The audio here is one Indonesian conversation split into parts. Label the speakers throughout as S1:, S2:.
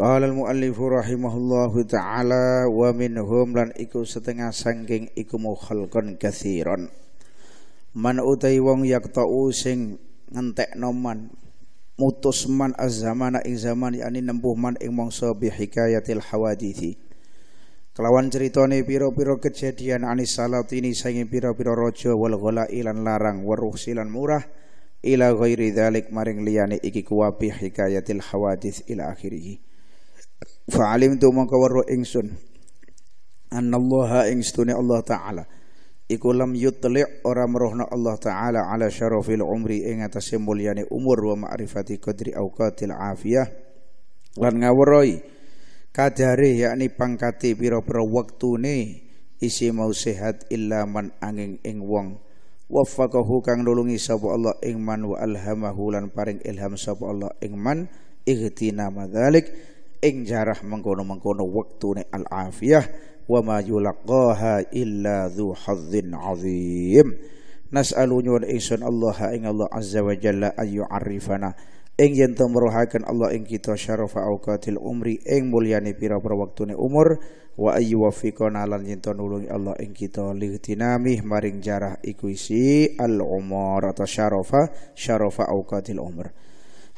S1: Qala al-muallif rahimahullahu taala wa minhum lan iku setengah sangking iku mukhalqan katsiran. Man utai wong yaktau sing ngentekno man mutus man az-zamana ing zaman yakni nempuh man ing mangsa bihikayatil hawadithi. Kelawan ceritane pira-pira kejadian anis salatini sanging pira-pira raja wal ghala'i lan larang waruh silan murah ila ghairi dzalik maring liyane iki kuwabi hikayatil hawadith ila akhirih fa itu tu mongko weruh ingsun annallaha ing Allah taala iku lam yutli ora merohna Allah taala ala syarafil umri ing atase umur wa ma'rifati qadri auqatil afiyah lan ngawruhi kadare yakni biro-biro waktu wektune isi mau sehat illa man angin ing wong waffaqahu kang nulungi sapa Allah ingman man wa alhamahu lan paring ilham sapa Allah ingman. man nama madzalik ing jarah mengkono-mengkono wektu ne al afiyah wa ma yulaqaha illa dzu hadzin azim nas'alu nyuwun insun allah ing allah azza wa jalla ayu arifana ing yen temrohaken allah ing kita syarafa auqatil umri ing mulyane pira-pira umur wa ayu wafiqona lan yen nulungi allah ing kita lihtinami maring jarah iku isi al umur atau syarafa syarafa auqatil umur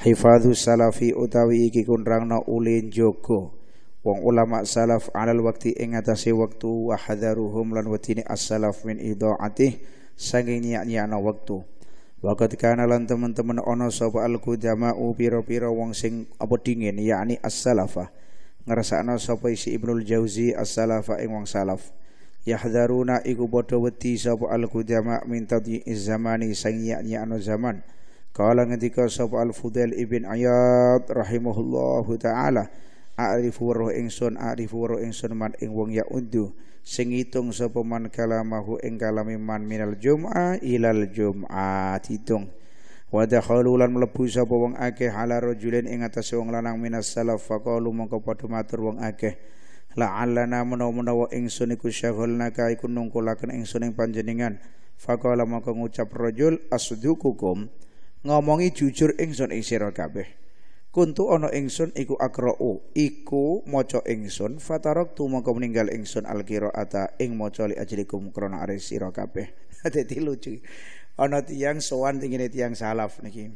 S1: hifadhu salafi utawi iki kunrangna ulin Wang wong ulama salaf alal waktu ing atase wektu wa hadaruhum lan wetine as-salaf min idaatih sanging nyiak-nyiakna wektu Waktu kana lan teman-teman ono sapa al qudama'u piro pira wong sing apa dingin yakni as Ngerasa ngrasakno sapa isi Ibnul Jauzi as-salafah ing wong salaf yahdharuna iku padha wedi sapa al minta min tadyi'iz zamani sang nyiak-nyiakno zaman Kala ngendika sapa Al fudel ibn ayat rahimahullahu taala A'rifu waruh ingsun a'rifu waruh ingsun man ing wong ya undu sing ngitung sapa man kalamahu ing kalami man minal Juma, ilal Juma, hitung wa dakhalu lan mlebu sapa wong akeh ala rajulin ing atas wong lanang minas salaf faqalu mongko padha matur wong akeh la'allana menawa-menawa ingsun iku syaghalna ka iku nungkulaken ingsun ing panjenengan faqala mongko ngucap rajul asdukukum ngomongi jujur ingsun ing sira kabeh. Kuntu ana ingsun iku akra'u, iku maca ingsun fataraktu mongko ninggal ingsun alqiraata ing maca li ajrikum krana are sira kabeh. Dadi lucu. Ana tiyang sowan tingine tiyang salaf niki.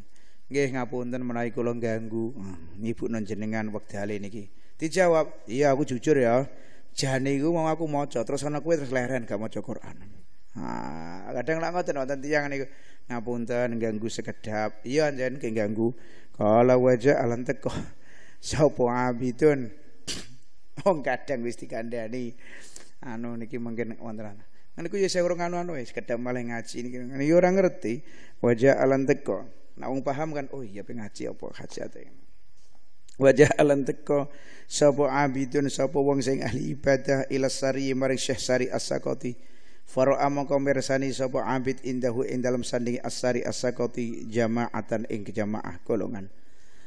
S1: Nggih ngapunten menawi kula ganggu. Hmm, Ibu non jenengan wektale niki. Dijawab, "Iya aku jujur ya." Jane iku mau aku maca terus ana kowe terus leren gak maca Quran. Ah, kadang lak ngoten wonten tiyang niku. ngapunten ganggu sekedap iya anjen ke ganggu kala wajah alam sopo abidun wong oh, kadang wis dikandani anu niki mungkin wonten ngene ku ya saya urung anu-anu wis kedap malah ngaji niki ngene ora ngerti wajah alam teko wong paham kan oh iya pe ngaji apa hajate wajah alam sopo abidun sopo wong sing ahli ibadah ila sari marisyah sari asakoti as Faro'a mongko mirsani sapa abid indahu ing dalam asari asakoti jama'atan ing jamaah golongan.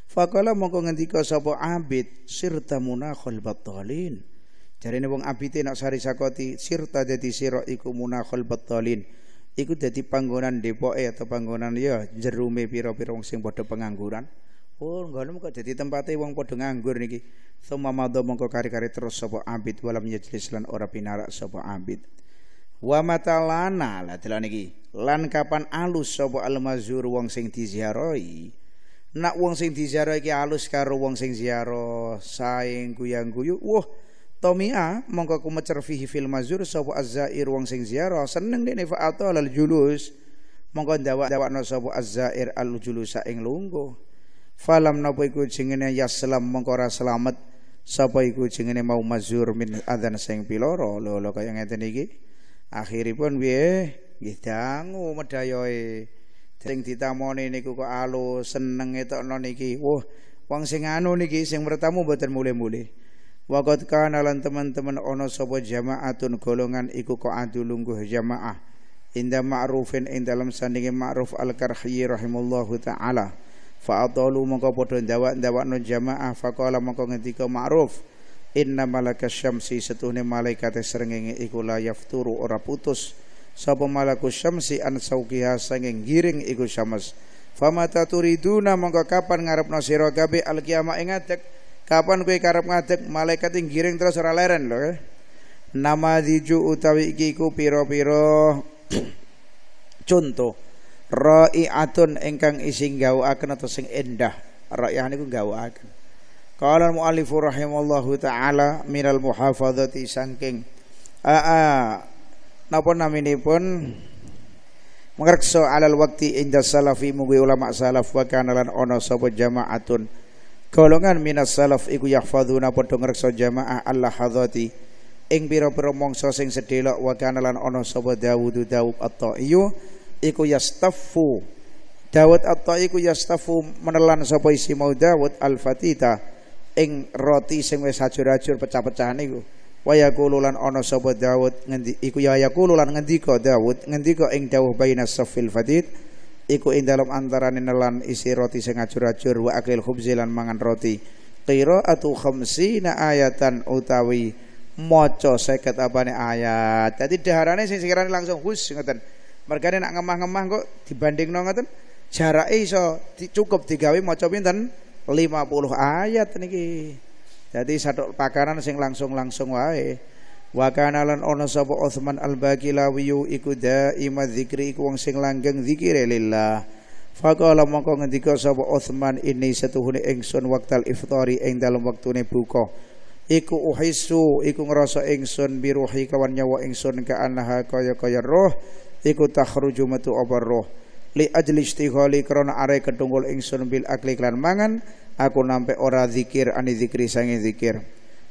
S1: Fakola mongko ngendika sopo abid sirta munakhul battalin. Jarine wong abite nak sari sakoti sirta jadi sira iku munakhul batolin. Iku jadi panggonan depoke atau panggonan ya jerume piro-piro wong sing padha pengangguran. Oh, ngono kok dadi tempate wong padha nganggur niki. Tsumma madha mongko kari-kari terus sopo abid walam yajlis lan ora pinarak sopo abid. wa matalana la telan iki lan kapan alus sapa almazur wong sing diziarahi nak wong sing diziarahi iki alus karo wong sing ziarah saing GUYANG guyu wah tomia mongko ku mecer fihi fil mazur sapa azair wong sing ziarah seneng dene fa atal julus mongko ndawak-ndawakno sapa azair al julus saing LUNGGO falam napa iku jengene yaslam mongko ora selamat sapa iku jengene mau mazur min adzan sing piloro lho kaya ngene iki akhiripun piye nggih dangu medayoe sing ditamoni niku kok alo seneng etokno niki wah wong sing anu niki sing bertamu mboten mule-mule waqad kana teman-teman Ono sapa jamaatun golongan iku kok adu lungguh jamaah inda ma'rufin ing dalam sandinge ma'ruf al-karhi rahimallahu taala fa atalu mongko padha ndawak-ndawakno jamaah faqala mongko ngendika ma'ruf Inna malaka syamsi setuhne malaikat serengenge iku la yafturu ora putus sapa malaku syamsi an sauqiha sanging giring iku syams famata turiduna mongko kapan ngarepno sira kabeh al kiamah ing ngadeg kapan kowe karep ngadeg malaikat ing giring terus ora leren lho eh. nama diju utawi iki iku pira-pira contoh ra'iatun ingkang ising gawakaken atau sing endah ra'iyah niku gawakaken Qala al-muallifu rahimallahu taala minal muhafadzati saking aa napa naminipun mengreksa alal waqti inda salafi mugi ulama salaf wa kana lan ana sapa jamaatun golongan minas salaf iku yahfadzuna padha ngreksa jamaah Allah hadzati ing pira-pira mangsa sing sedelok wa kana lan ana sapa Dawud Dawud at-Taiyu iku yastaffu Dawud at-Taiyu iku yastaffu menelan sapa isi mau Dawud al-Fatita ing roti sing wis ajur-ajur pecah-pecah niku waya kulo lan ana sapa Daud ngendi iku ya kulo lan ngendika Daud ngendika ing dawuh baina safil fadid iku ing dalam antaraning nelan isi roti sing ajur-ajur wa akil khubzi lan mangan roti qiraatu khamsina ayatan utawi maca 50 apane ayat dadi daharane sing sekirane langsung hus ngoten mergane nak ngemah-ngemah kok dibandingno ngoten jarake iso cukup digawe maca pinten 50 ayat niki. Jadi satu pakaran sing langsung-langsung wae. Wa kana lan ana sapa Utsman Al-Baqilawi iku daima iku wong sing langgeng zikire lillah. Faqala mongko ngendika sapa Utsman ini setuhune ingsun wektal iftari ing dalem wektune buka. Iku uhisu iku rasa ingsun biruhi kawan nyawa ingsun ka anaha kaya kaya roh iku takhruju metu apa roh li ajli istighali krana are ketunggul ingsun bil akli lan mangan aku nampe ora zikir ani zikri sange zikir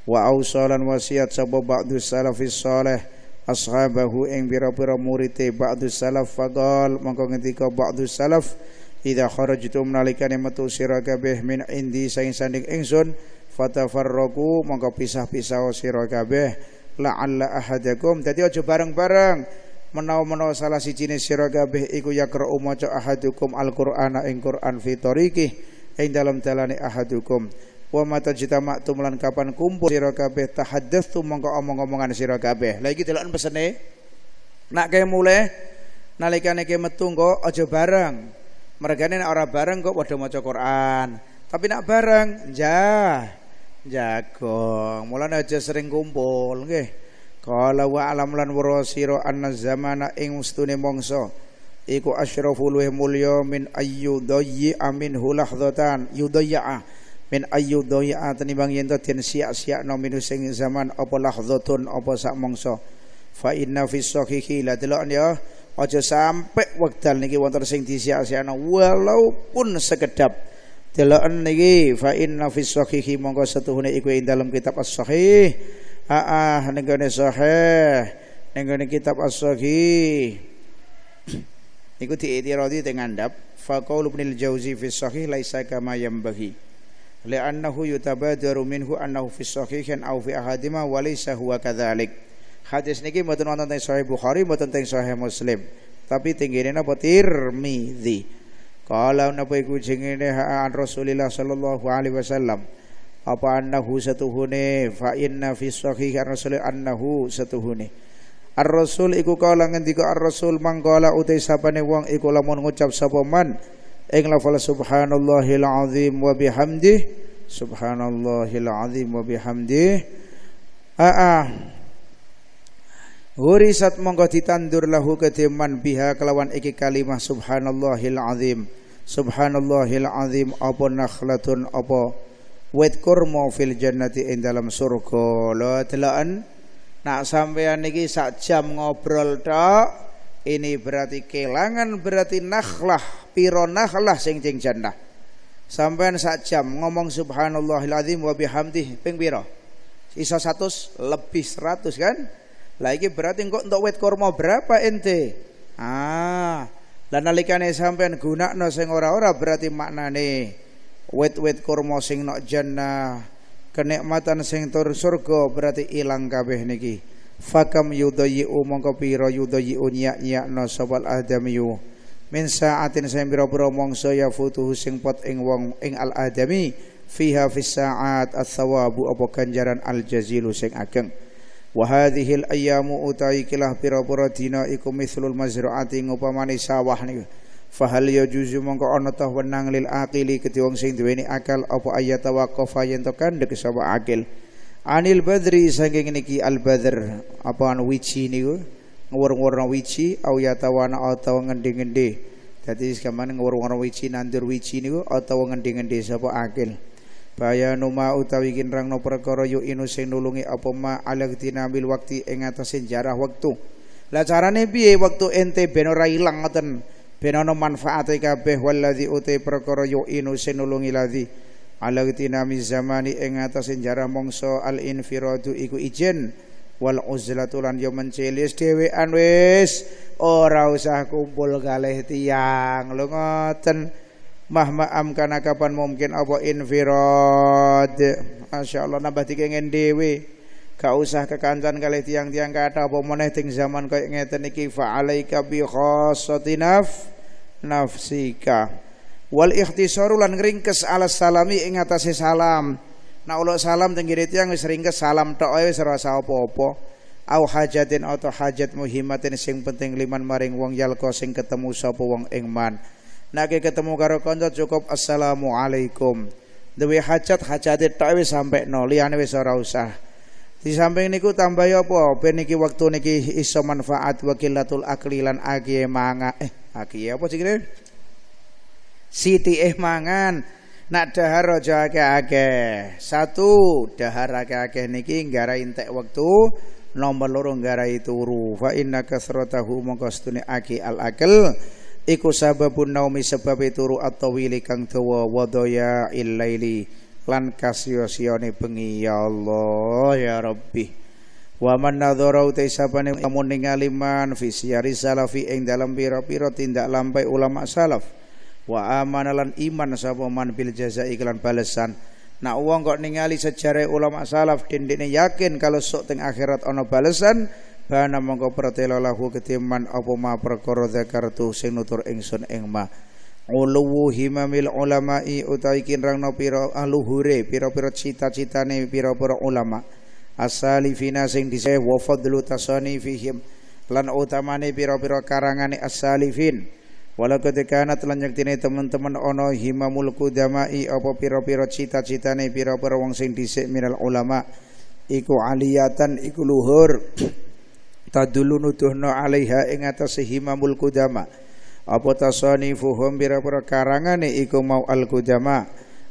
S1: wa ausalan wasiat sabab ba'du salafis saleh ashabahu ing pira-pira murite ba'du salaf faqal mongko ngendika ba'du salaf idza kharajtum nalikane metu sira kabeh min indi sange sanding ingsun fatafarraqu mongko pisah-pisah sira kabeh la'alla ahadakum dadi aja bareng-bareng menawa-menawa salah siji ne sira kabeh iku yaqra'u maca ahadukum alqur'ana ing Qur'an fi tariqi ing dalam dalane ahadukum wa mata jitama lan kapan kumpul sira kabeh tahaddatsu mongko omong-omongan sira kabeh lha iki deloken pesene nak kae mulai nalikane kae metu engko aja bareng mergane nek ora bareng kok padha maca Qur'an tapi nak bareng jah jagong mulane aja sering kumpul nggih Qala wa alam lan wara sira anna zamana ing ustune mangsa iku asyraful wa mulya min ayyu dayyi amin hulahdatan yudayya min ayyu dayya tenimbang yen den sia-sia no minu sing zaman apa opo apa sak mangsa fa inna fi sahihi la delok ya aja sampe wekdal niki wonten sing disia-siano walaupun sekedap deloken niki fa inna fi sahihi mongko setuhune iku ing dalam kitab as-sahih Aa ah, ah, nenggone sahih, nenggone kitab as-sahih. Iku diiktiradi teng ngandhap fa qaul Ibnu jauzi fi sahih laisa kama yanbaghi. Li'annahu yutabadaru minhu annahu fi sahihin aw fi ahadima wa laisa huwa kadzalik. Hadis niki mboten wonten teng Sahih Bukhari, mboten teng Sahih Muslim. Tapi tenggene napa Tirmidzi. Kala napa iku jengene an Rasulillah sallallahu alaihi wasallam apa annahu satuhune fa inna fi sahih ar-rasul annahu satuhune ar-rasul iku kala ngendika ar-rasul mangkala utai sapane wong iku lamun ngucap sapa man ing lafal subhanallahil azim wa bihamdih subhanallahil azim wa aa Hurisat mongko ditandur lahu kediman biha kelawan iki kalimah subhanallahil azim subhanallahil azim apa nakhlatun apa Wadkur mau fil jannati ing dalam surga. Lho deloken nak sampean niki sak jam ngobrol tok ini berarti kelangan berarti nakhlah piro nakhlah sing jeng jannah sampean sak jam ngomong subhanallahil azim wa bihamdih ping piro iso 100 lebih 100 kan lah iki berarti kok untuk wit kurma berapa ente ah lan nalikane sampean gunakno sing ora-ora berarti maknane wit-wit kurma sing nok jannah kenikmatan sing tur surga berarti ilang kabeh niki fakam yudayi mongko pira yudayi unya ya no sobal adamiyu min saatin sing pira-pira mongso ya futuh sing pot ing wong ing al adami fiha fis saat as-sawabu apa al jazilu sing ageng wa hadhil ayyamu utaikilah pira-pira dina iku mithlul mazruati ngupamani sawah niku fahal ya juzu mongko ana ta wenang lil aqili kedhi wong sing duweni akal apa ayat waqafa yen to kandhek sapa akil anil badri saking niki al badr apa anu wici niku ngwur-ngwurna wici au ya tawana atawa ngendi-ngendi dadi sakmene ngwur-ngwurna wici nandur wici niku atawa ngendi-ngendi sapa akil bayanu utawi kinrangno perkara yu inu sing nulungi apa ma alaktina bil waktu ing jarah wektu la carane piye wektu ente ben ora ilang ngoten benono manfaate kabeh waladhi uti perkara yu inu sinulungi ladhi ala nami zamani ing atas jarah mongso al infiradu iku ijen wal uzlatu lan yo mencilis dhewean wis ora usah kumpul galeh tiang lho ngoten mahma amkana kapan mungkin apa infirad masyaallah nambah dikengen dhewe Gak usah kekancan kali tiang-tiang kata apa meneh ting zaman kaya ngeten iki fa bi bi khassatinaf nafsika. Wal ikhtisaru lan ringkes ala salami ing atase salam. Nah ulo salam tenggiri tiang wis ringkes salam tok ae wis rasa apa-apa. Au hajatin atau hajat muhimatin sing penting liman maring wong yalko sing ketemu sapa wong ing man. Nake ketemu karo kanca cukup assalamualaikum. Dewi hajat hajate tok wis sampe no liyane wis ora usah. di samping niku tambah apa ben niki wektu niki iso manfaat wakilatul akli lan akiye mangan eh akiye apa sih siti eh mangan nak dahar rojo akeh akeh satu dahar akeh akeh niki nggara intek wektu nomor loro nggara turu fa inna kasratahu mongkostune aki al akil iku sababun naumi sebab turu atawili kang dawa wadaya illaili lan kasiyo-siyane bengi ya Allah ya Rabbi wa man nadhara utai sapane kamu ningali man fi siyari salafi ing dalam pira-pira tindak lampai ulama salaf wa amanalan iman sapa man bil jazai kelan balesan nak uang kok ningali sejarah ulama salaf dindine yakin kalau sok teng akhirat ono balesan bana mongko pertelo lahu ketiman apa ma perkara zakartu sing nutur ingsun ing ma uluwu himamil ulama'i utawi rangno piro aluhure ah, piro piro cita-citane piro piro ulama asali fina sing dise wa fadlu fihim lan utamane piro piro karangane as-salifin walau ketika telanjak tine teman-teman ono himamul kudamai apa piro piro cita-citane piro piro wong sing dise minal ulama iku aliyatan iku luhur tadulu nuduhna alaiha ing atase himamul kudama' apa tasani fuhum bira pura iku mau al kudama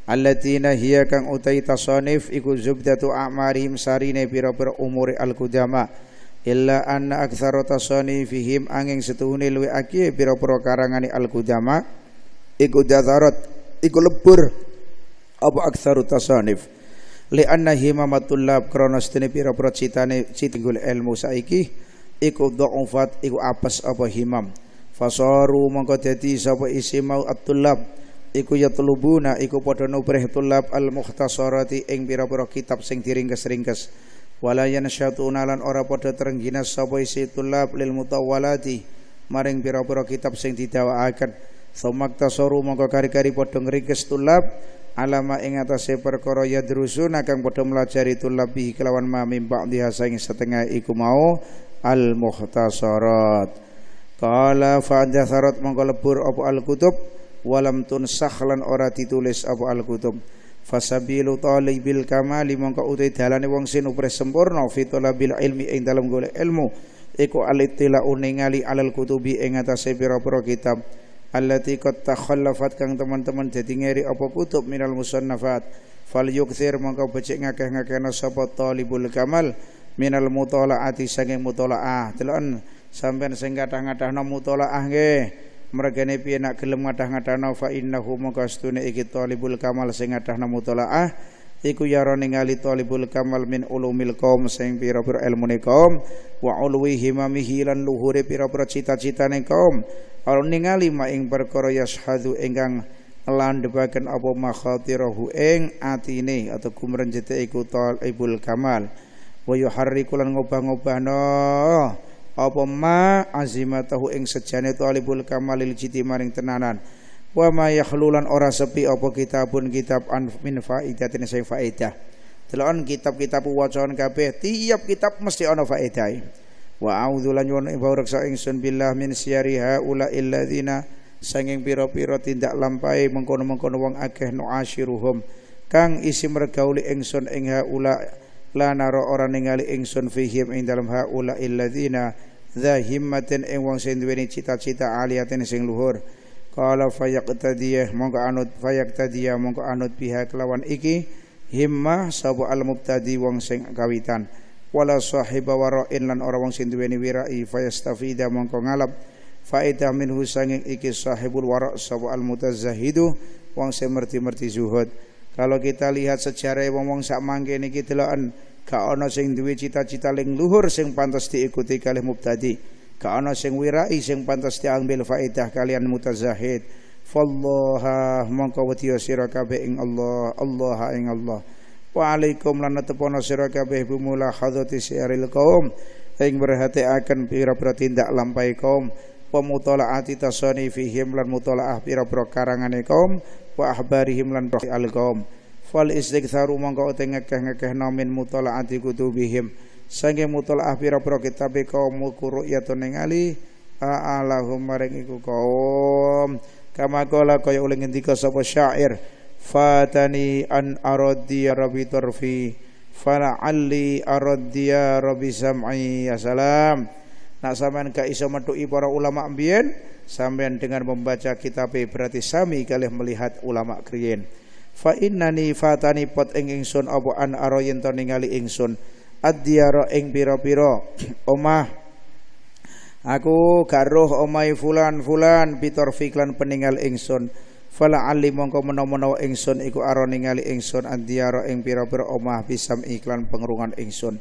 S1: alatina hiya kang utai tasanif iku zubdatu amarihim sarine bira pura umuri al kudama illa anna aksaro tasani fihim angin setuhuni luwi aki bira pura karangane al kudama iku jatarat iku lebur apa aksaro tasanif li anna hima matullab kronostini bira pura citane citinggul ilmu saiki iku do'ufat iku apas apa himam fasaru mongko dadi sapa isi mau at-tullab iku yatlubuna iku padha nubrih tulab al-mukhtasarati ing pira-pira kitab sing diringkes-ringkes wala yansyatuna lan ora padha terengginas sapa isi tulab lil mutawalati maring pira-pira kitab sing didawakaken sumaktasaru mongko kari-kari padha ngringkes tulab alama ing atase perkara yadrusuna kang padha melajari tulabi kelawan ma mim ba'dhi ing setengah iku mau al mukhtasarat Qala fa'adha sarat mongko apa al-kutub walam tun sahlan ora ditulis apa al-kutub. Fasabilu talibil kamali mongko utai dalane wong sing upres sempurna fitolabil ilmi ing dalam golek ilmu iku alitila uningali alal kutubi ing atase pira-pira kitab allati qad khallafat kang teman-teman dadi ngeri apa kutub minal musannafat fal yukthir mongko becik ngakeh-ngakehna sapa talibul kamal minal mutalaati saking mutalaah telan Sampen sing kadang-kadang mutolaah nggih mergene piye nak gelem kadang-kadang fa innahu mukastune iki talibul kamal sing kadang-kadang mutolaah iku yaro ningali talibul kamal min ulumil qaum sing pira-pira ilmune kaum wa ulwihi mamihi lan luhure pira-pira cita-citane kaum ora ningali ma ing perkara yashadu ingkang landhepaken apa makhatirahu ing atine atau gumrenjete iku talibul kamal wa yuharriku lan ngubah-ngubah apa ma azimatahu ing sejane talibul kamalil jiti maring tenanan wa ma yakhlulan ora sepi apa kitabun kitab an min faidatin sing faidah delon kitab-kitab wacan kabeh tiap kitab mesti ana faedahe wa a'udzu lan nyuwun raksa ingsun billah min syari haula illadzina sanging pira-pira tindak lampahe mengkono-mengkono wong akeh nu'asyiruhum kang isi mergauli ingsun ing haula la naro ora ningali ingsun fihim ing dalam haula illadzina dza himmatin ing wong sing duweni cita-cita aliyatin sing luhur qala fayaqtadiyah mongko anut fayaqtadiyah mongko anut pihak kelawan iki himmah sabu al mubtadi wong sing kawitan wala sahiba wara'in lan ora wong sing duweni wirai fayastafida mongko ngalap faedah minhu sanging iki sahibul wara' sabu al mutazzahidu wong sing merti-merti zuhud kalau kita lihat sejarah wong-wong sak mangke niki deloken gak ana sing duwe cita-cita ling luhur sing pantas diikuti kalih mubtadi. Gak ana sing wirai sing pantas diambil faedah kalian mutazahid. Fallaha mongko wetiya sira kabeh ing Allah, Allah ing Allah. Wa alaikum lan tepono sira kabeh bumula hadati siril qaum ing merhateaken pira-pira tindak lampai kaum pemutolaati tasani fihim lan mutolaah pira-pira karangane kaum wa ahbarihim lan rohi al qaum fal istighfaru mongko uti ngekeh-ngekeh nomin mutalaati kutubihim sange mutalaah pira-pira kitabe kaum kuru yatu ningali a'alahum maring iku kaum kama kala kaya oleh ngendika sapa syair fatani an araddi ya rabbi tarfi fala'alli araddi ya rabbi sam'i ya salam nak sampean gak iso metuki para ulama mbiyen sampean dengan membaca kitab berarti sami kalih melihat ulama kriyen fa innani fatani pot ing ingsun apa an ara yen to ningali ingsun adyara ing pira-pira omah aku garuh omai fulan fulan bitorfi lan peningal ingsun fala ali mongko menawa ingsun iku ara ningali ingsun adyara ing pira-pira omah bisam iklan pengrungan ingsun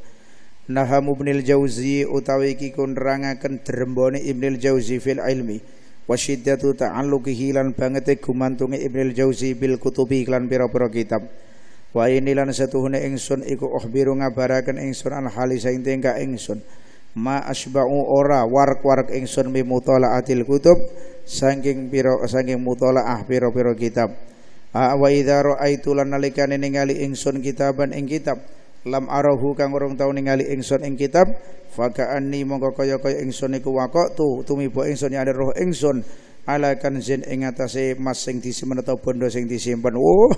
S1: Naham Ibnul Jauzi utawi iki kun nerangaken drembone Ibnul Jauzi fil ilmi wa syiddatu ta'alluqihi lan bangete gumantunge Ibnul Jauzi bil kutubi iklan pira-pira kitab wa inilan setuhune ingsun iku ukhbiru ngabaraken ingsun al hali saing tingkah ingsun ma asba'u ora wark-wark ingsun mi mutalaatil kutub saking pira saking mutalaah pira-pira kitab wa idza ra'aitu lan nalikane ningali ingsun kitaban ing kitab lam arahu kang urung tau ningali ingsun ing kitab fakaanni mongko kaya-kaya ingsun iku waqtu tumiba ingsun ya roh ingsun ala kanzin ing atase mas sing disimpen atau bondo sing disimpen oh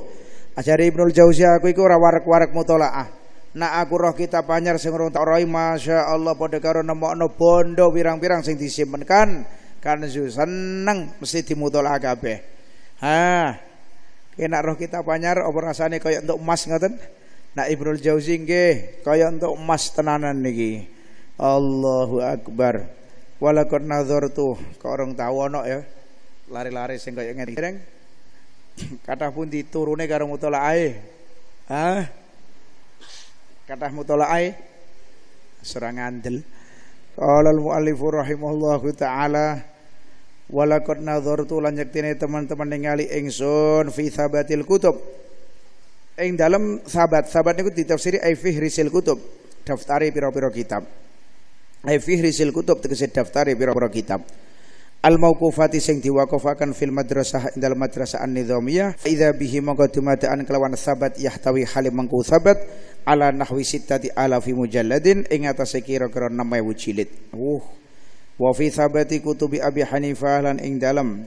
S1: ajari Ibnu Jauziyah aku iku ora warek-warek mutolaah nak aku roh kita panyar sing urung tak rohi Masya Allah pada karo nemokno bondo pirang-pirang sing disimpen kan kan seneng mesti dimutolak kabeh ha kena roh kita panyar apa rasane kaya untuk emas ngoten Nak Ibnul Jauzi nggih kaya untuk emas tenanan niki. Allahu akbar. Walakad tuh, kok orang tahu ana ya. Lari-lari sing kaya ngene. Dereng. Kathah pundi turune mutola mutolaae? Hah? Kathah mutolaae? Surah ngandel. Qala al-muallif rahimahullahu taala Walakad tuh, lan nyektine teman-teman ningali ingsun fi thabatil kutub ing dalam sahabat sahabat niku ditafsiri ai fi risil kutub daftari pira-pira kitab ai fi risil kutub tegese daftari pira-pira kitab al mauqufati sing diwakofakan fil madrasah ing dalam madrasah an-nizamiyah idza bihi mongko dumadaan kelawan sahabat yahtawi halim mengku sahabat ala nahwi sittati alafi mujalladin ing atase kira-kira 6000 jilid uh wa fi sabati kutubi abi hanifah lan ing dalam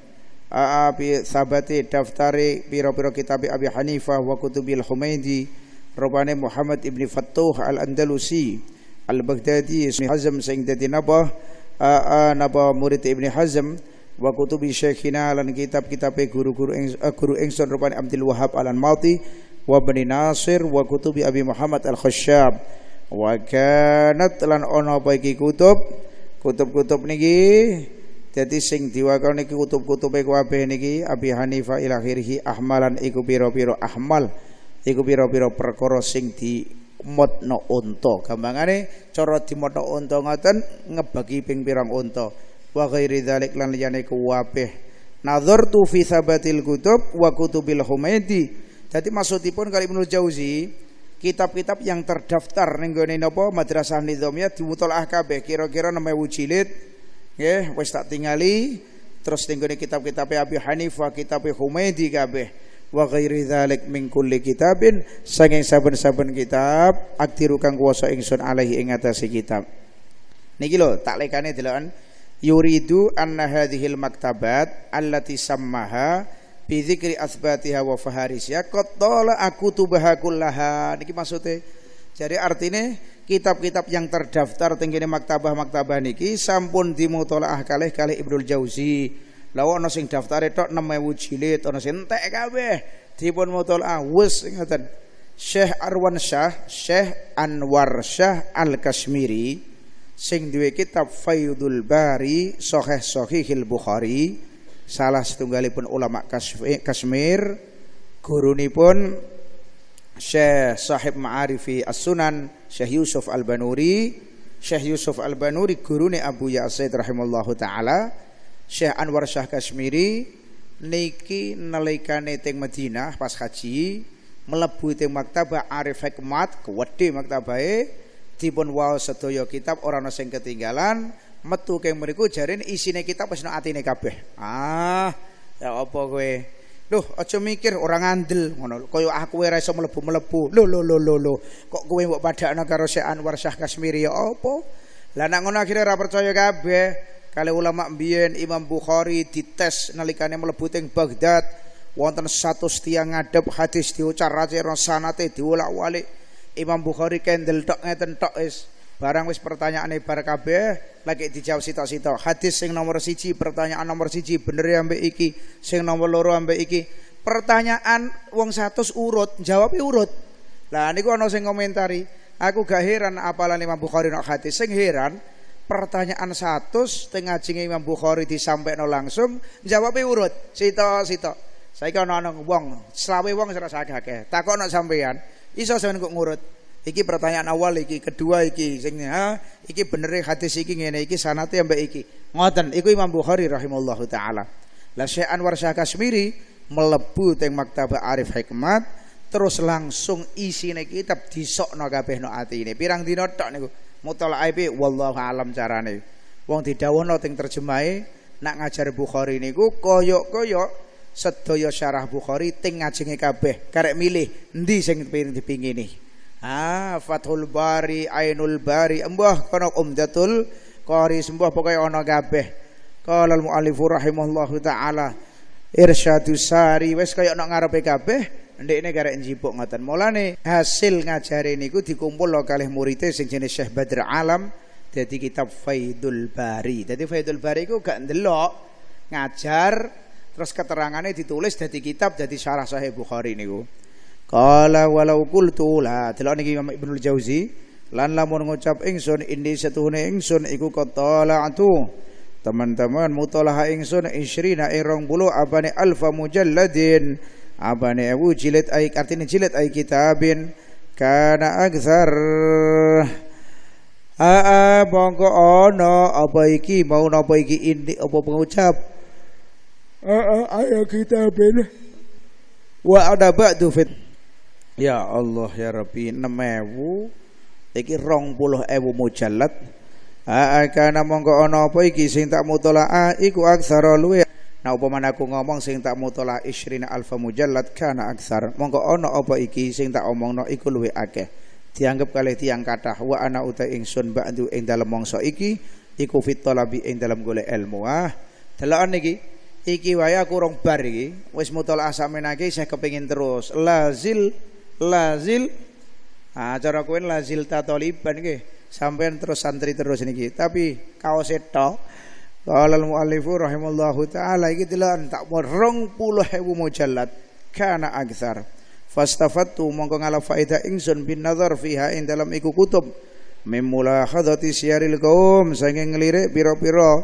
S1: Aa bi sabati daftari biro-biro kitab Abi Hanifah wa kutubil Humaidi Rupane Muhammad ibni Fattuh al-Andalusi al-Baghdadi Ibn Hazm sing dadi nabah Aa nabah murid ibni Hazm wa kutubi syekhina alan kitab-kitab guru-guru ing, eh, guru Engson rupane Abdul Wahab alan anmati wa Bani Nasir wa kutubi Abi Muhammad al-Khasyab wa kanat lan ono apa iki kutub kutub-kutub niki jadi sing diwakon niki kutub-kutube kabeh niki Abi Hanifah ila akhirih ahmalan iku biro pira ahmal iku biro pira perkara sing di modno unta. Gampangane cara dimodno unta ngoten ngebagi ping pirang unta. Wa ghairi dzalik lan liyane kabeh. Nadzartu fi sabatil kutub wa kutubil humaidi. Jadi maksudipun kali menurut Jauzi kitab-kitab yang terdaftar ning gone napa Madrasah Nizamiyah dimutolaah kabeh kira-kira 6000 jilid Nggih, ya, wis tak tingali terus tinggone kitab-kitab Abi Hanifah, kitab Humaidi kabeh wa ghairi dzalik min kulli kitabin saking saben-saben kitab aktiru kang kuwasa ingsun alaihi ing atase kitab niki lho tak lekane delokan yuridu anna hadhil maktabat allati sammaha bi dzikri asbatiha wa faharisya qad aku tubaha kullaha niki maksudnya, jadi artine kitab-kitab yang terdaftar tenggene maktabah-maktabah niki sampun dimutolaah kalih kalih Ibnu Jauzi. Lawa ana sing daftare tok 6000 jilid, ana sing entek kabeh dipun mutolaah wis ngoten. Syekh Arwan Syah, Syekh Anwar Syah Al-Kashmiri sing duwe kitab Faidul Bari Sahih Sahihil Bukhari salah setunggalipun ulama Kashmir gurunipun Syekh Sahib Ma'arifi As-Sunan Syekh Yusuf Al-Banuri Syekh Yusuf Al-Banuri gurune Abu Yazid rahimallahu taala Syekh Anwar Syah Kashmiri niki nalikane teng Madinah pas haji melebu teng maktaba Arif Hikmat kuwedhe maktabae dipun waos sedaya kitab ora ana sing ketinggalan metu keng mriku jarine isine kitab wis ana atine kabeh ah ya apa kowe Loh, aja mikir ora ngandel ngono. Kaya aku ora iso mlebu-mlebu. Loh, loh, loh, loh, loh. Kok kowe mbok padakno karo Syekh Anwar Syah Kasmiri ya opo? Lah nek ngono akhire ora percaya kabeh. Kali ulama mbiyen Imam Bukhari dites nalikane mlebu teng Baghdad wonten satu tiyang ngadep hadis diucar-acir sanate diulak wali. Imam Bukhari kendel tok ngeten tok is. Barang wis pertanyaan bar kabeh lagi dijawab sitok-sitok. Hadis sing nomor siji, pertanyaan nomor siji bener ya ambek iki, sing nomor loro ambek iki. Pertanyaan wong satu urut, jawab urut. Lah niku ana sing komentari, aku gak heran apalagi Imam Bukhari nok hadis. Sing heran pertanyaan satus tengah jingi Imam Bukhari disampaikan langsung jawab urut sitok-sitok. saya kau ana wong, selawe wong serasa kau Takokno sampean, iso sampean kok ngurut. Iki pertanyaan awal iki, kedua iki, sing ha, iki hati e hadis iki ngene iki sanate mbek iki. Ngoten, iku Imam Bukhari rahimallahu taala. Lah Syekh Anwar Syah Kasmiri melebu teng Maktabah Arif Hikmat terus langsung isine kitab disokno kabeh no atine. Pirang dina tok niku. Mutalaah wallahu alam carane. Wong didhawuhno teng terjemahe nak ngajar Bukhari niku koyok-koyok sedaya syarah Bukhari ting ngajenge kabeh karek milih endi sing dipingini. Ah, Fathul Bari, Ainul Bari, embah kono Umdatul Qari sembah pokoke ana kabeh. Qala al muallif rahimahullahu taala irsyadus sari wis kaya nak ngarepe kabeh ndekne garek njipuk ngoten. Mulane hasil ngajare niku dikumpul kalih murid sing jenis Syekh Badr Alam dadi kitab Faidul Bari. Dadi Faidul Bari iku gak ndelok ngajar terus keterangannya ditulis dadi kitab dadi syarah Sahih Bukhari niku. Qala walau qultu la delok niki Imam Ibnul Jauzi lan lamun ngucap ingsun ini setuhune ingsun iku qatala'tu teman-teman mutolaha ingsun Ishrina ing rong bulu abane alfa mujalladin abane ewu jilid ay artine jilid ay kitabin kana aksar aa mongko ono apa iki mau napa iki ini apa pengucap aa ayo kitabin wa ada ba'du fit Ya Allah ya Rabbi enam ewu iki rong puluh ewu mujallat Aakana mongko ana apa iki sing tak mutolaa iku aksara luwe Nah upaman aku ngomong sing tak mutola isrina alfa mujallat kana aksar Mongko ana apa iki sing tak omong no iku luwe akeh Dianggap kali tiang kata Wa ana uta ing sun ing dalam mongso iki Iku fitolabi ing dalam gole ilmu ah Telaan iki Iki waya kurang bar iki Wis mutola asamin aki saya kepingin terus Lazil lazil ah cara kowe lazil ta taliban nggih sampean terus santri terus niki tapi kaos eto qala al muallifu rahimallahu taala iki telan tak 20000 mujallad kana aktsar fastafattu mongko ngalap faida ingsun bin nazar fiha ing dalam iku kutub memulahadati siaril kaum sange ngelirik pira-pira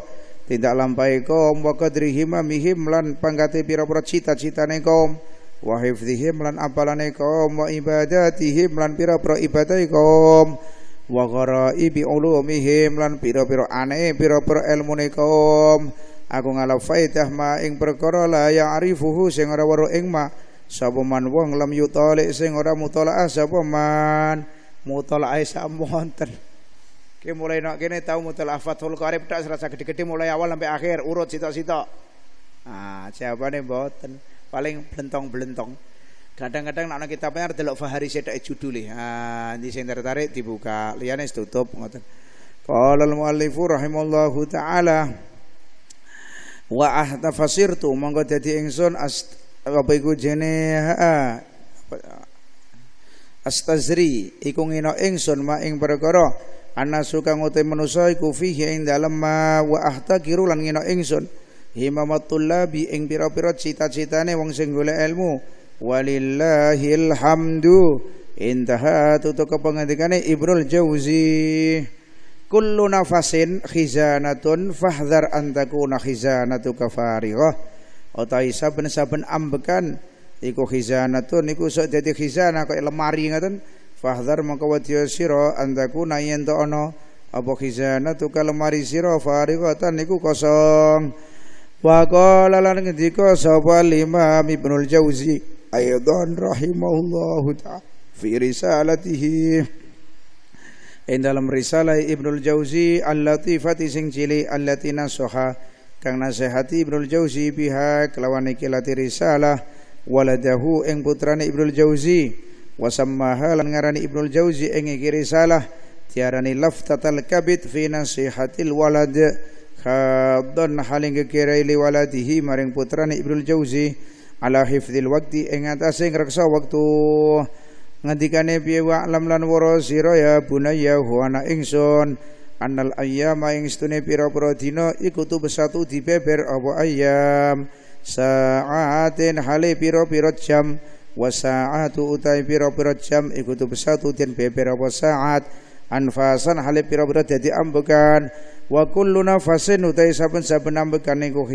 S1: tindak lampai kaum wa hima mihim lan pangkate pira-pira cita-citane kaum wa hifdzihim lan apalane kaum wa ibadatihim lan pira-pira ibadai kaum wa gharaibi ulumihim lan pira-pira ane pira-pira ilmune kaum aku ngalafaitah ma ing perkara la ya'rifuhu sing ora weruh ing ma sapa man wong lam yutalik sing ora mutalaah sapa man mutalaah samonten ki mulai nak kene tau mutalaah fathul qarib tak serasa gede-gede mulai awal sampai akhir urut sitok-sitok ah jawabane mboten -sitok paling belentong-belentong. Kadang-kadang anak kita ada delok Fahari sithik judule. Ha, di sing tertarik dibuka, liyane tutup ngoten. Qala al-muallif rahimallahu taala wa ahtafasirtu monggo dadi ingsun as apa iku jene ha astazri iku ngino ingsun ma ing perkara ana suka ngote manusa iku fihi ing dalem ma wa ahta kirulan ngino ingsun himamatullabi ing pira-pira cita-citane wong sing golek ilmu walillahil hamdu intaha tutuk kepengandikane Ibnul Jauzi kullu nafasin khizanatun fahdhar antakuna khizanatuka farighah utawi saben-saben ambekan iku khizanatun iku sok dadi khizanah kaya lemari ngoten fahdhar mongko wadya sira antakuna yen to ana apa khizanatuka lemari sira farighatan niku kosong Wa qala lan ngendika sapa Imam Ibnu Jauzi aidan rahimahullahu ta'ala fi risalatihi ing dalam risalah Ibnu Jauzi al-latifati sing cilik allati nasaha kang nasihati Ibnu Jauzi biha kelawan iki lati risalah waladahu ing putrane Ibnu Jauzi wa sammaha lan ngarani Ibnu Jauzi ing iki risalah diarani laftatal kabit fi nasihatil walad khaddan haling kekirai liwaladihi maring putrane Ibnul Jauzi ala hifdzil waqti ing atase ngreksa waktu ngendikane piye wa alam lan wara sira ya bunayya huwa ingsun annal ayyama ing stune pira-pira dina iku tu besatu dibeber apa ayyam sa'atin hale pira-pira jam wa sa'atu utai pira-pira jam iku tu besatu den beber apa sa'at anfasan hale pira-pira dadi ambekan wa kullu nafasin utai saben-saben nambekan kizana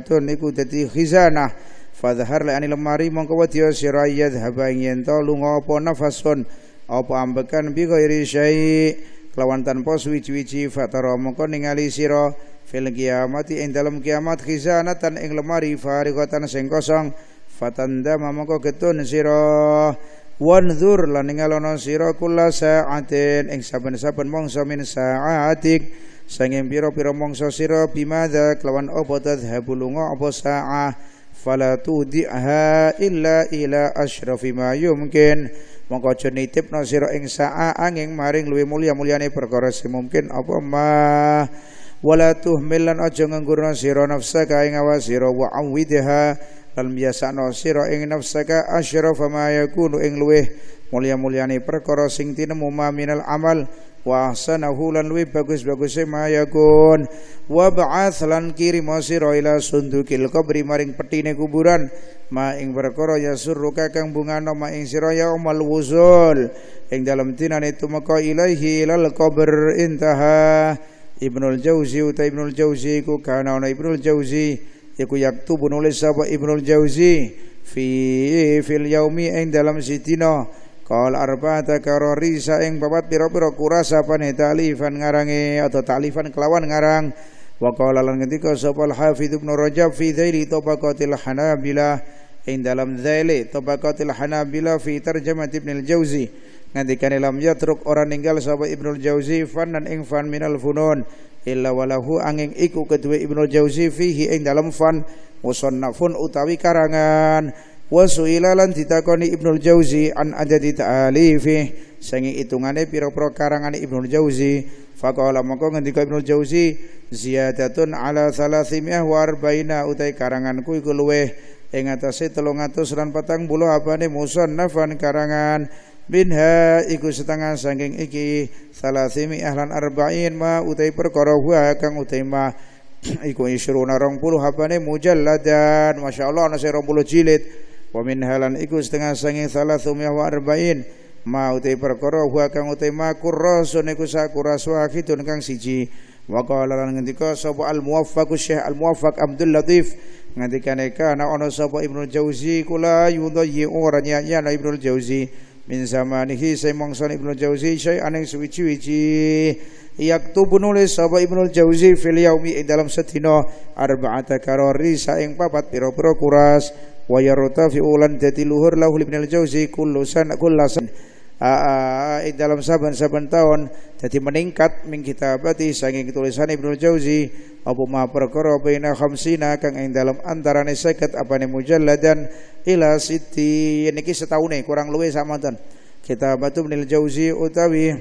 S1: khizanatun iku dadi khizanah fadhhar la anil mari mongko wa dia sira yadhhaba ing yen to lunga apa nafasun apa ambekan bi ghairi syai kelawan tanpa suwi-wiji fatara mongko ningali sira fil kiamat. ing dalam kiamat khizanatan ing lemari farighatan sing kosong fatanda mongko ketun sira wanzur lan ningalono sira kula sa'atin ing saben-saben mongso min sa'atik sanging pira-pira mangsa sira bimadha kelawan apa tadhhabu lunga apa sa'ah fala tudiha illa ila asyrafi ma yumkin mongko aja nitipno sira ing sa'ah angin maring luwih mulya-mulyane perkara sing mungkin apa ma wala tuhmilan aja nganggurna sira nafsaka ing awas sira wa awidha lan biasa no sira ing nafsaka asyrafa ma yakunu ing luwih mulia mulyane perkara sing tinemu minal amal wa ahsanahu lan luwih bagus-baguse mayakun wa ba'ats lan kirim sira ila sundukil qabri maring petine kuburan ma ing perkara yasurruka kang bungana ma ing sira ya umal wuzul ing dalam tinane tumeka ilahi lal qabr intaha Ibnul Jauzi uta Ibnul Jauzi ku kana ana Ibnul Jauzi iku yaktu nulis sapa Ibnul Jauzi fi fil yaumi ing dalam sitina Qal arba'ata karori saing papat pira-pira kurasa pane ta'lifan ngarangi atau ta'lifan kelawan ngarang wa qala lan ketika sapa al-Hafidz Ibnu Rajab fi topa tabaqatil Hanabilah ing dalam topa tabaqatil Hanabilah fi tarjamah Ibnu Jauzi. jauzi ngandikan lam jatruk orang ninggal sapa Ibnu Jauzi fan dan ing fan minal funun illa walahu angin iku kedua Ibnu jauzi fihi ing dalam fan fun utawi karangan wa su'ila ditakoni Ibnu Jauzi an adadi ta'alifih sangi itungane pira-pira karangane Ibnu Jauzi faqala maka ngendika Ibnu Jauzi ziyadatun ala warbaina utai karanganku iku luweh ing atase 300 lan 40 abane musannafan karangan minha iku setengah saking iki 340 lan 40 ma utai perkara wa kang utai ma iku isruna 20 abane mujalladan masyaallah rong 20 jilid wa min halan iku setengah sanging salah ya wa arba'in ma uti perkara wa kang uti ma kurrasun iku kang siji wa qala lan ngendika sapa al muwaffaqu syekh al muwaffaq Abdul Latif ngendikane kana ana sapa Ibnu Jauzi kula yudayyi ora nyanya Ibnu Jauzi min zamanihi mongson Ibnu Jauzi syai aning suwi-wiji yaktubu nulis sapa Ibnu Jauzi fil yaumi dalam sedina arba'ata karori saing papat pira-pira kuras wa yartafi'u ulan jati luhur lahu Ibnu Al-Jauzi kullu sana kullasan dalam saban-saban tahun jadi meningkat min kitabati sanging tulisan al Jauzi apa ma perkara baina khamsina kang ing dalam antarane 50 apane mujalladan ila siti niki setahune kurang kita samanten kitabatu al Jauzi utawi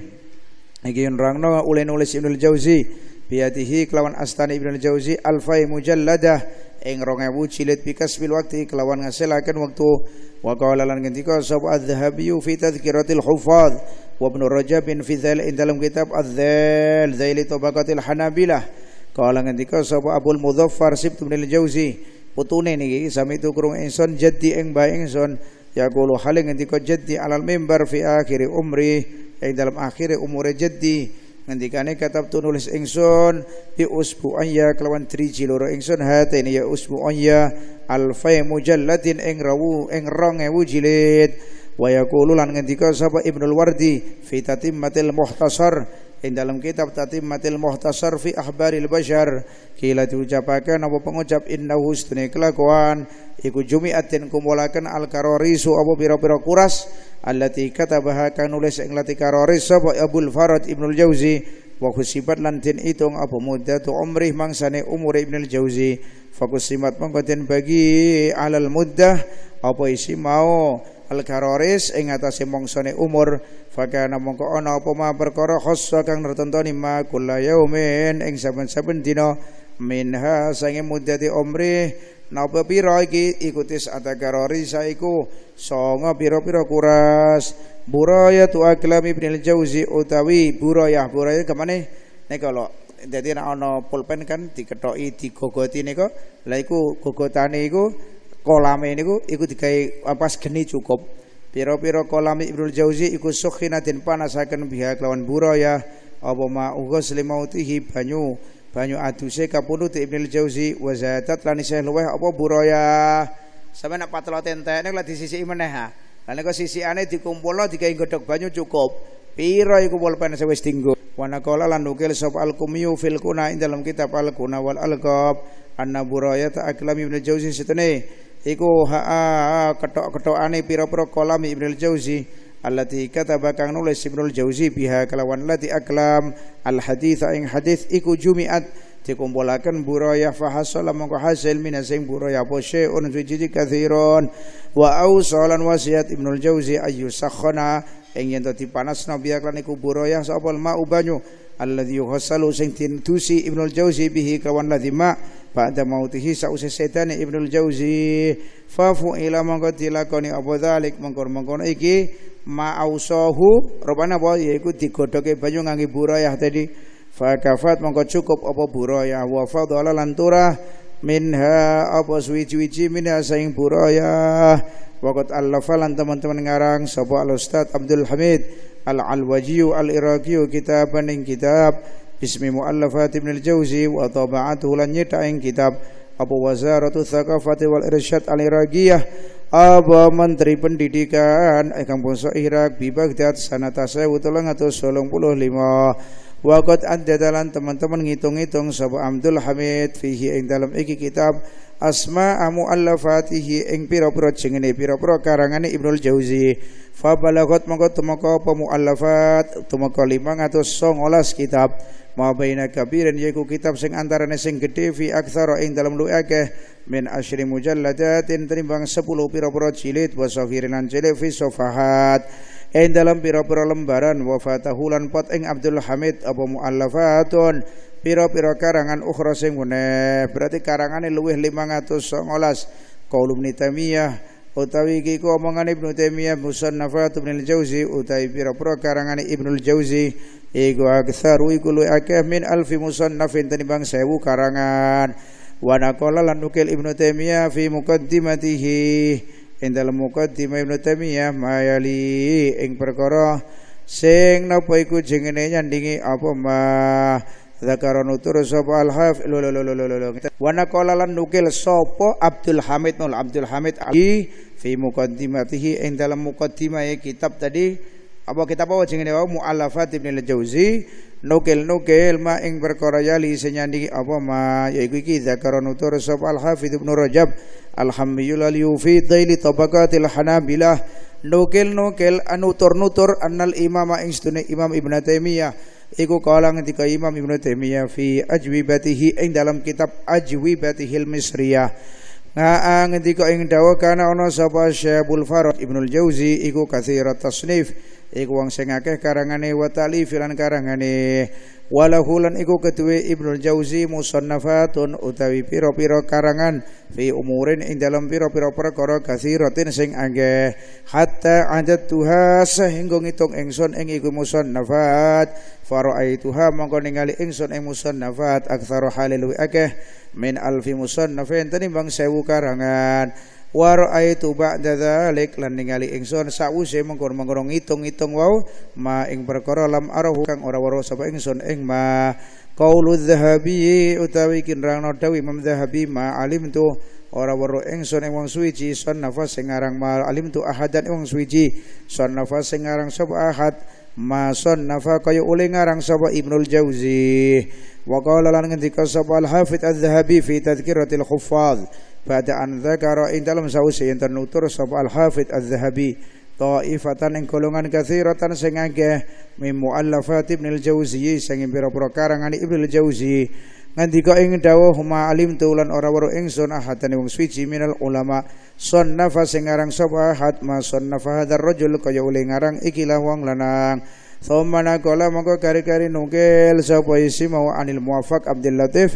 S1: niki nerangno ulen nulis al Jauzi biatihi kelawan astani al Jauzi alfai mujalladah ing 2000 jilid pikas bil waktu kelawan ngasilaken wektu wa qala gentika ngendika sab adz-dzahabi fi tadhkiratil hufad wa ibnu rajab fi dzal in dalam kitab adz-dzal dzaili tabaqatil hanabilah qala ngendika abul mudhaffar sibt bin jauzi putune niki sami itu krung ingsun jaddi ing bae ya yaqulu hale gentika jaddi alal mimbar fi akhiri umri ing dalam akhiri umure jaddi ngendikane katab tunulis ingsun bi usbu anya kelawan driji loro ingsun hate ini ya usbu anya alfai mujalladin ing rawu ing 2000 jilid wa yaqulu lan ngendika sapa Ibnul Wardi fitatim tatimmatil muhtasar In dalam kitab matil Muhtasar fi Ahbaril Bashar kila diucapakan apa pengucap innahu sunni kelakuan iku jumi'atin kumulakan al karorisu apa pira-pira kuras allati kata bahakan nulis ing lati karoris sapa Abdul Farad Ibnul Jauzi wa khusibat lantin den itung apa muddatu umri mangsane umur Ibnul Jauzi fakusimat mongko den bagi alal muddah apa isi mau al-karoris ing atase mongsone umur fakana mongko ana apa perkara khassa kang nertentoni ma kula yaumin ing saben-saben dina minha sange mudati umri napa pira iki ikuti sata karoris saiku Sanga pira-pira kuras buraya tu aklam ibn al-jauzi utawi buraya buraya kemane nek kalau jadi ana pulpen kan diketoki digogoti nika la iku gogotane iku kolame ku ikut dikai apa segeni cukup. piro-piro kolame Ibnu Jauzi iku sukhina den panasaken biha kelawan buraya apa ma lima mautihi banyu banyu aduse kapunuh ti Ibnu Jauzi wa zatat lan luweh apa buraya. Sampe nek patelote entek nek di sisi meneh ha. Lan ane dikumpul dikumpulno dikai godhog banyu cukup. Piro iku pulpen sewis dinggo. Wanakala lan nukil sop al-kumiyu fil kuna ing dalam kitab al-kuna wal alqab anna buraya ta'aklam ibn jauzi setene iku haa ketok-ketokane pira-pira kolam Ibnu Jauzi allati kataba kang nulis Ibnu Jauzi biha kelawan lati aklam al hadis ing hadis iku jumiat dikumpulaken buraya fahasal mongko hasil mina buraya apa syai'un suci kathiron wa ausalan wasiat Ibnu Jauzi ayu sakhana ing yen panas biya lan iku buraya sapa mau banyu alladhi yughassalu sing tintusi Ibnu Jauzi bihi kawan lati ma' ba'da mautihi sause setane Ibnul Jauzi fafu ila mongko dilakoni apa dalik mengkon-mengkon iki ma'ausahu rupane apa yaiku digodhoke banyu ngangi burayah tadi fakafat mongko cukup apa burayah wa fadala lantura minha apa suwi-suwi minha saing burayah waqat allafa teman-teman ngarang sapa al Abdul Hamid Al-Alwajiyu Al-Iraqiyu kitab ing kitab ismi muallafat Ibn jauzi wa taba'atuhu lan nyitaing kitab apa Wazaratu Tsakafati wal Irsyad al-Iraqiyah apa Menteri Pendidikan ingkang bangsa Irak atau Baghdad puluh lima Wakat anda dalam teman-teman ngitung-ngitung Sabu Abdul Hamid Fihi ing dalam iki kitab asma amu allafatihi ing pira-pira jengene pira-pira karangane Ibnul Jauzi fa balagot mongko tumeka apa muallafat tumeka 519 kitab ma baina kabirin yaiku kitab sing antarane sing gedhe fi aktsara ing dalam luwih akeh min asyri mujalladatin tinimbang 10 pira-pira jilid wa saghirin lan cilik fi safahat ing dalam pira-pira lembaran wa fatahulan pot ing Abdul Hamid apa muallafatun Piro-piro karangan ukhra sing meneh berarti karangane luwih 519 qaulum nitamiyah utawi iki ku omongan Ibnu Taimiyah musannafat Ibnu jauzi utawi piro-piro karangan Ibnu jauzi iku aktsaru iku luwih akeh min alfi musannafin tinimbang 1000 karangan wa naqala lan nukil Ibnu Taimiyah fi muqaddimatihi ing dalam muqaddimah Ibnu Taimiyah mayali ing perkara sing napa iku jenenge nyandingi apa mah Zakaron utur sapa al lo lo lo lo lo lo. Wana lan nukil sapa Abdul Hamid nul Abdul Hamid Ali fi muqaddimatihi ing dalam muqaddimah e kitab tadi apa kitab apa jenenge wae Mu'allafat Ibnu Al-Jauzi nukil nukil ma ing perkara yali senyandi apa ma yaiku iki zakaron utur sapa al-hafidz Ibnu Rajab Alhamdulillah yufi daili tabaqatil Hanabilah nukil nukil anutur nutur annal imama ing sedune Imam Ibnu Taimiyah Iku kala ketika Imam Ibnu Taimiyah fi ajwibatihi ing dalam kitab ajwibatihil misriyah. Nah, ketika ing dawa kana ana sapa Syekhul Farad Ibnul Jauzi iku kathirat tasnif iku wong sing akeh karangane wa ta'lif lan karangane walahulan iku kedue Ibnul Jauzi musannafatun utawi piro-piro karangan fi umurin ing dalam piro pira perkara kasiratin sing akeh hatta adat tuha sehingga ngitung ingsun ing iku musannafat Tuha mongko ningali ingsun ing musannafat aktsaru halil akeh min alfi tani bang sewu karangan wa raaitu ba'da dzalik lan ningali ingsun sause mengkon-mengkon ngitung-ngitung wau ma ing perkara lam arahu kang ora weruh sapa ingsun ing ma qaulu dzahabi utawi kinrangno dawi mam Dzahabi ma alim tu ora weruh ingsun ing wong suwiji son nafas sing aran ma alim tu ahadan ing wong suwiji son nafas sing aran sapa ahad ma son nafa kaya uling aran sapa Ibnul Jauzi wa qala lan ngendika sapa Al Hafidz Adz-Dzahabi fi tadhkiratil Ba'da an dzakara ing dalem sause yen nutur sapa Al-Hafidz Az-Zahabi ta'ifatan ing golongan katsiratan sing akeh mim muallafat Ibnu Al-Jauzi sing pira-pira karangan Ibnu Al-Jauzi ngendika ing dawuh huma alim tulan ora weruh ingsun ahadane wong suci minal ulama sannafa sing aran sapa ahad ma sannafa hadar rajul kaya ule ngarang ikilah wong lanang Thumma naqala mongko kari-kari nukil sapa isi mau anil muafak Abdul Latif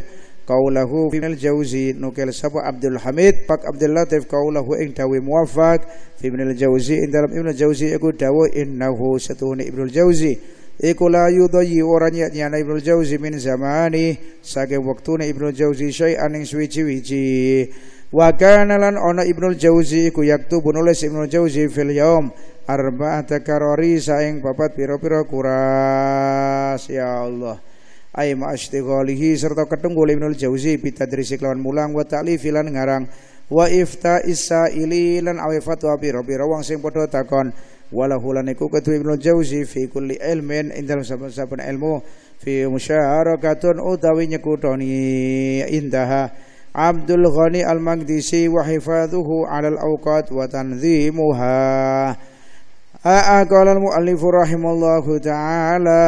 S1: Kaulahu fil jauzi nukil sapa Abdul Hamid pak Abdul Latif Kaulahu ing dawi muwafaq fi ibnul jauzi ing dalam ibnul jauzi iku dawu innahu satuni ibnul jauzi iku la yudayyi ora nyana ibnul jauzi min zamani saking wektune ibnul jauzi syai'an aning suwiji wici wa kana lan ana ibnul jauzi iku yaktu nulis ibnul jauzi fil yaum arba'ata karori saing papat piro-piro kuras ya Allah ay ma'ashtighalihi serta ketunggu Ibnul Jauzi bitadrisi kelawan mulang wa ta'lifi ngarang wa ifta isaili lan awe fatwa pira-pira wang sing padha takon walahu lan iku kudu Ibnul Jauzi fi kulli ilmin indal saben-saben ilmu fi musyarakatun utawi nyekutoni indaha Abdul Ghani Al-Maqdisi wa hifadhuhu 'ala al-awqat wa tanzimuha قال المؤلف رحمه الله تعالى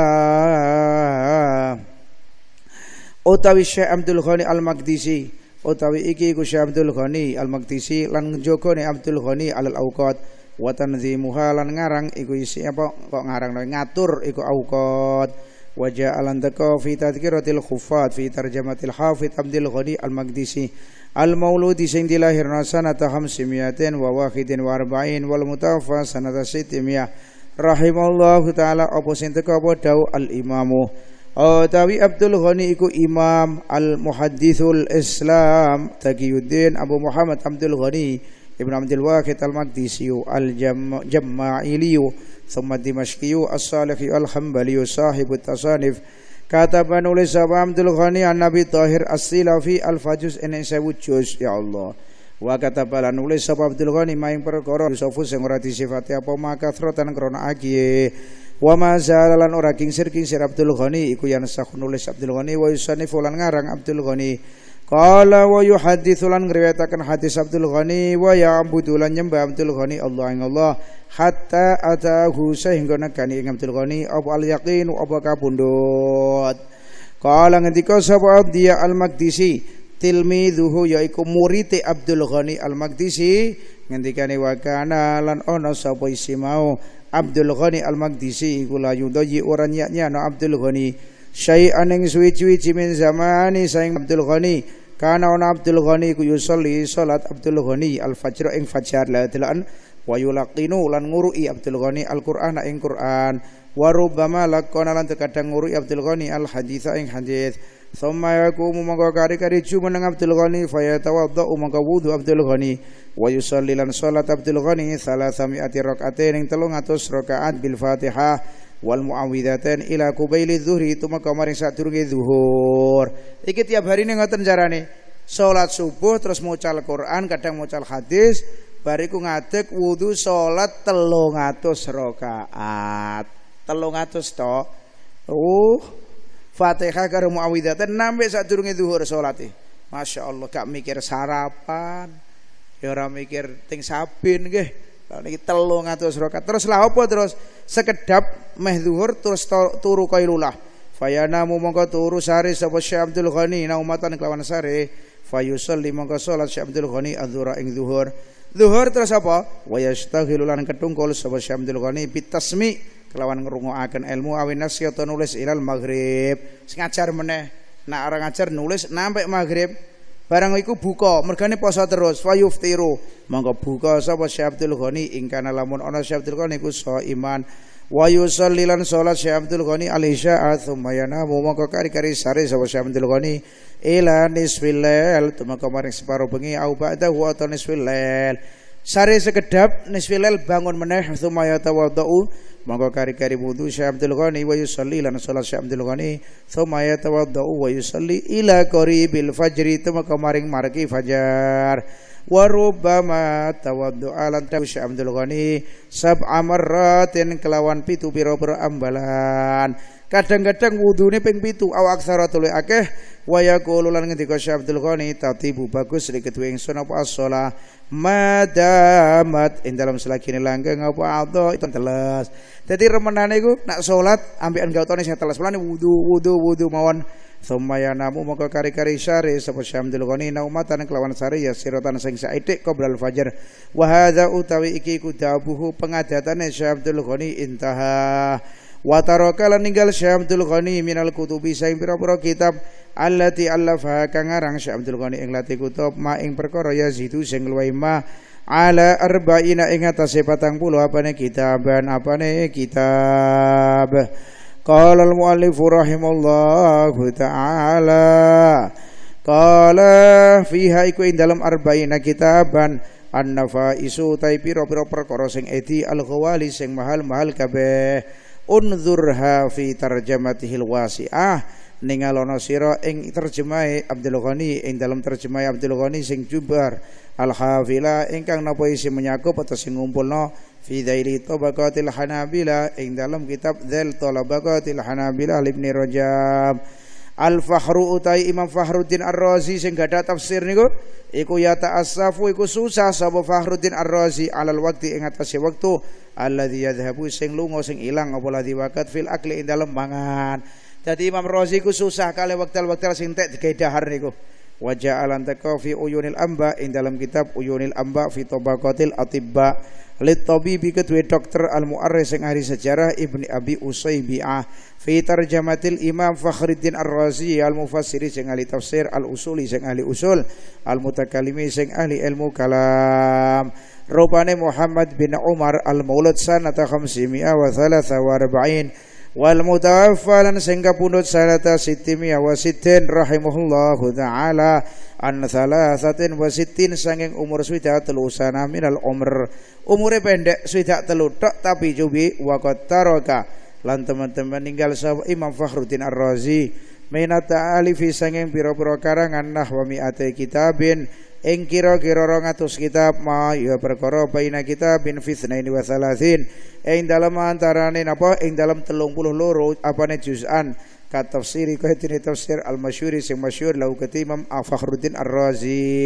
S1: utawi Syekh Abdul Ghani Al-Maqdisi utawi iki iku Syekh Abdul Ghani Al-Maqdisi lan njogone Abdul Ghani alal auqat wa tanzimuha lan ngarang iku isi apa kok ngarang ngatur iku auqat wa ja'alan taqaw fi tadhkiratil khuffat fi tarjamatil hafidh Abdul Ghani Al-Maqdisi Al-Mauludi sing dilahirna sanata hamsimiyatin wa wahidin wa arba'in wal mutawafa sanata sitimiyah rahimahullahu taala apa sing teka apa al-imamu Utawi oh, Abdul Ghani iku Imam Al-Muhaddithul Islam Tagiuddin Abu Muhammad Abdul Ghani Ibn Abdul Wahid Al-Maqdisi Al-Jama'ili Thumma Dimashqi Al-Salih Al-Hambali Sahibu Tasanif Kata penulis Abu Abdul Ghani An-Nabi Tahir As-Silafi Al-Fajus Ini saya Ya Allah Wa kata pala nulis Abu Abdul Ghani main perkara Yusofus Yang berarti sifatnya Apa maka Terutan Kerana Akih Wa ma zalalan ora kingsir kingsir Abdul Ghani iku yang sah nulis Abdul Ghani wa yusannif ngarang Abdul Ghani. Kala wa yuhadditsu lan ngriwayataken hadis Abdul Ghani wa ya'budu lan nyembah Abdul Ghani Allah ing Allah hatta atahu sehingga negani ing Abdul Ghani apa al yaqin apa kapundhut. Qala ngendika sapa dia ya al Maqdisi tilmidhuhu yaiku murid Abdul Ghani al Maqdisi ngendikane wa kana lan ana sapa isi mau Abdul Ghani Al-Maqdisi iku la yudayyi ora nyanyano Abdul Ghani syai'an aneng suwi-suwi min zamani saing Abdul Ghani kana ana Abdul Ghani ku yusolli salat Abdul Ghani al-fajr ing fajar la delan wa yulaqinu lan ngurui Abdul Ghani Al-Qur'an ing Qur'an wa rubbama lakona lan terkadang ngurui Abdul Ghani al eng ing hadits Thumma yakumu mongko kari-kari jumeneng Abdul Ghani fayatawaddau mongko wudu Abdul Ghani wa yusalli lan salat Abdul Ghani 300 rakaatin ing 300 rakaat bil Fatihah wal muawwidzatain ila qubaili dzuhri tumeka maring sadurunge zuhur iki tiap hari ne ngoten carane salat subuh terus mucal Quran kadang mucal hadis bariku ngadeg wudu salat 300 rakaat 300 to uh Fatihah karo muawwidzatain nambe sadurunge dzuhur salate Masya Allah gak mikir sarapan Ya ora mikir ting sabin nggih. Niki 300 rakaat. Terus lah apa terus sekedap meh zuhur terus turu kailulah. Fayana mu mongko turu sare sapa Syekh Abdul Ghani naumatan kelawan sare. Fayusul li mongko salat Syekh Abdul Ghani azhura ing zuhur. Zuhur terus apa? Wa yastaghilu lan ketungkol sapa Syekh Abdul Ghani bitasmi kelawan ngrungokaken ilmu awinas ya nulis ilal maghrib. Sing ajar meneh nak orang ajar nulis nampak maghrib Barang iku buka, mergane poso terus fayuftiru. Monggo buka sapa Syekh Abdul Ghani ing kana lamun ana Syekh Ghani iku so iman. Wa yusalli lan salat Syekh Abdul Ghani al-isya tsumma yanamu monggo kari-kari sare sapa Syekh Abdul Ghani ila nisfil lail tumeka maring separo bengi au ba'dahu atau nisfil lail. Sari sekedap nisfilal bangun meneh tsumma da'u monggo kari-kari wudu Syekh Abdul Ghani wa yusalli lan salat Syekh Abdul Ghani tsumma yatawaddau wa yusalli ila qaribil fajri tuma kamaring marki fajar warubama tawaddu alan tabus Abdul Ghani sab'a marratin kelawan pitu piro berambalan kadang-kadang wudune ping pitu awak aksara akeh wa yaqulu lan ngendika Syekh Abdul Ghani tatibu bagus li ketu ing sono apa shalah madamat ing selagi ini langgeng apa ado itu telas dadi remenane iku nak salat ambek enggak tone sing wudu wudu wudu mawon Sumaya namu moko kari-kari syari Sapa syamdil goni naumatan kelawan sari Ya sirotan sing saidik qoblal fajar Wahada utawi iki kudabuhu pengadatane syamdil goni intaha Wataraka ninggal syam goni minal kutubi Saing pira-pira kitab Allati allafa kang syam syamdil goni ing lati kutub Ma ing perkara ya zidu sing luwai ma ala arba'ina ing atase patang puluh apane kitaban apane kitab قال المؤلف رحمه الله تعالى قال فيها iku ing dalam arba'ina kitaban an tai piro piro perkara sing edi al-ghawali sing mahal-mahal kabe unzurha fi tarjamatihil wasi'ah ningalono sira ing terjemahe Abdul Ghani ing dalam terjemahe Abdul Ghani sing jubar al hafila ingkang napa isi menyakup atau sing ngumpulno fi Dhaili Tabaqatil Hanabila ing dalam kitab Dhail Tabaqatil Hanabila Ibn Rajab Al Fahru utai Imam Fahruddin Ar-Razi sing gadah tafsir niku iku ya ta'assafu iku susah sapa Fahruddin Ar-Razi alal waqti ing atase wektu alladzi yadhhabu sing lunga sing ilang apa ladzi fil akli ing dalam mangan dadi Imam Razi ku susah kale wektal-wektal sing tek digedahar niku wa ja'alan taqafi uyunil amba ing dalam kitab uyunil amba fi tabaqatil atibba litabibi kedua dokter al-mu'arris yang ahli sejarah Ibni Abi Usaibi'ah fi tarjamatil Imam Fakhritin Ar-Razi al-mufassiri yang ahli tafsir al-usuli yang ahli usul al mutakalimi yang ahli ilmu kalam rupane Muhammad bin Umar al-Maulud sanata 543 wal mutawaffalan sehingga pundut sanata sitimia wa sitin rahimahullahu ta'ala an thalathatin wa sitin sanging umur swidak telu sana minal umur umure pendek swidak telu tok tapi jubi wa qad lan teman-teman ninggal sahab Imam Fakhruddin Ar-Razi minata alifi sanging pira-pira karangan nahwa mi'ate kitabin ing kira-kira 200 kitab ma ya perkara baina kitabin fitnaini wa salasin ing dalem antarane napa ing dalem apa apane juz'an ka tafsiri ka tafsir al-masyhuri sing masyur lau ketimam arrozi Ar-Razi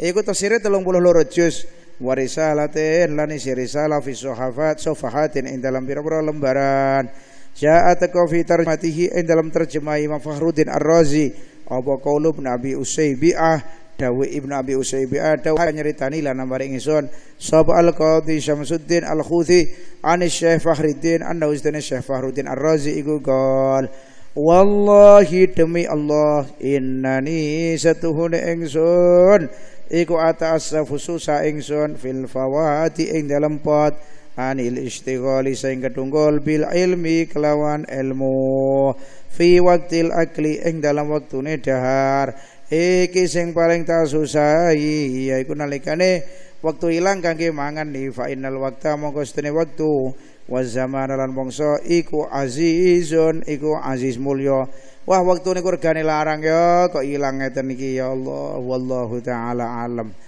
S1: iku tafsire 32 juz wa risalatin lani isi risalah fi sahafatin ing dalam pira-pira lembaran Jahat taqwa fi tarjamatihi in eh, dalam terjemah Imam Fakhruddin Ar-Razi apa qaulu Nabi Abi Usaibi'ah Dawi Ibnu Abi Usaibi'ah dawu nyeritani lan maring ingsun sapa Al-Qadhi Syamsuddin Al-Khuthi an Syekh Fakhruddin anna ustane Syekh Fakhruddin Ar-Razi iku qol Wallahi demi Allah innani satuhune ingsun iku sah asafu susa ingsun fil fawati ing dalam pot anil istighali sing ketunggal bil ilmi kelawan ilmu fi waktil akli ing dalam waktune dahar iki sing paling tak susah iya iku nalikane waktu ilang kangge mangan ni fa innal waqta monggo setene waktu wa zaman lan iku azizun iku aziz mulya wah waktu niku larang ya kok ilang ngeten iki ya Allah wallahu taala alam